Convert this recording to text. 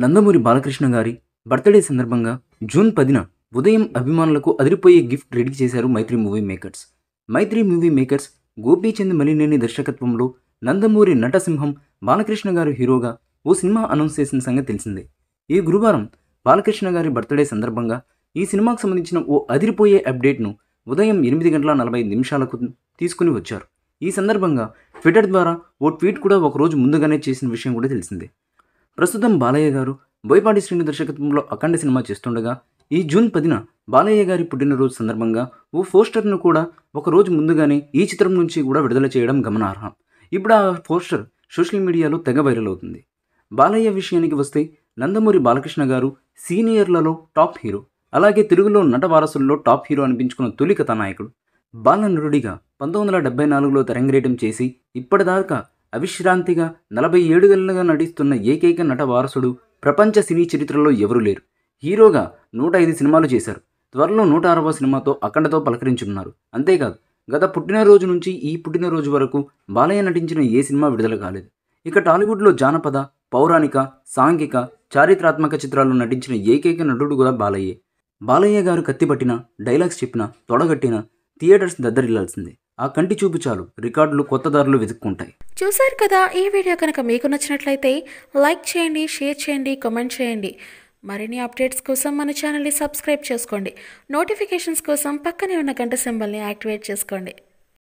నందమూరి బాలకృష్ణ గారి బర్త్డే సందర్భంగా జూన్ పదిన ఉదయం అభిమానులకు అదిరిపోయే గిఫ్ట్ రెడీ చేశారు Mythri movie makers Mythri movie makers Gopichand Malineni దర్శకత్వంలో నందమూరి నటసింహం బాలకృష్ణ గారు హీరోగా ఓ సినిమా అనౌన్స్ చేసిన సంగతి తెలిసిందే ఈ గురువారం బాలకృష్ణ గారి బర్త్డే సందర్భంగా ఈ సినిమాకు సంబంధించిన ఓ అదిరిపోయే అప్డేట్ను ఉదయం ఎనిమిది గంటల నలభై నిమిషాలకు తీసుకుని వచ్చారు ఈ సందర్భంగా ట్విట్టర్ ద్వారా ఓ ట్వీట్ కూడా ఒకరోజు ముందుగానే చేసిన విషయం కూడా తెలిసిందే ప్రస్తుతం బాలయ్య గారు బోయపాటి శ్రీను దర్శకత్వంలో అఖండ సినిమా చేస్తుండగా ఈ జూన్ పదిన బాలయ్య గారి పుట్టినరోజు సందర్భంగా ఓ పోస్టర్ను కూడా ఒక రోజు ముందుగానే ఈ చిత్రం నుంచి కూడా విడుదల చేయడం గమనార్హం ఇప్పుడు ఆ పోస్టర్ సోషల్ మీడియాలో తెగ వైరల్ అవుతుంది బాలయ్య విషయానికి వస్తే నందమూరి బాలకృష్ణ గారు సీనియర్లలో టాప్ హీరో అలాగే తెలుగులో నట వారసుల్లో టాప్ హీరో అనిపించుకున్న తొలి కథానాయకుడు బాల నరుడిగా పంతొమ్మిది వందల డెబ్బై నాలుగులో తరంగరేటం చేసి ఇప్పటిదాకా అవిశ్రాంతిగా నలభై ఏడు నటిస్తున్న ఏకైక నట వారసుడు ప్రపంచ సినీ చరిత్రలో ఎవరూ లేరు హీరోగా నూట ఐదు సినిమాలు చేశారు త్వరలో నూట అరవై సినిమాతో అఖండతో పలకరించున్నారు అంతేకాదు గత పుట్టినరోజు నుంచి ఈ పుట్టినరోజు వరకు బాలయ్య నటించిన ఏ సినిమా విడుదల కాలేదు ఇక టాలీవుడ్లో జానపద పౌరాణిక సాంఘిక చారిత్రాత్మక చిత్రాల్లో నటించిన ఏకైక నటుడు కూడా బాలయ్యే బాలయ్య గారు కత్తిపట్టిన డైలాగ్స్ చెప్పిన తొడగట్టిన థియేటర్స్ దద్దరిల్లాల్సిందే ఆ కంటి చూపు చాలు రికార్డులు కొత్త దారులు వెతుక్కుంటాయి చూశారు కదా ఈ వీడియో కనుక మీకు నచ్చినట్లయితే లైక్ చేయండి షేర్ చేయండి కామెంట్ చేయండి మరిన్ని అప్డేట్స్ కోసం మన ఛానల్ని సబ్స్క్రైబ్ చేసుకోండి నోటిఫికేషన్స్ కోసం పక్కనే ఉన్న గంట సింబల్ని యాక్టివేట్ చేసుకోండి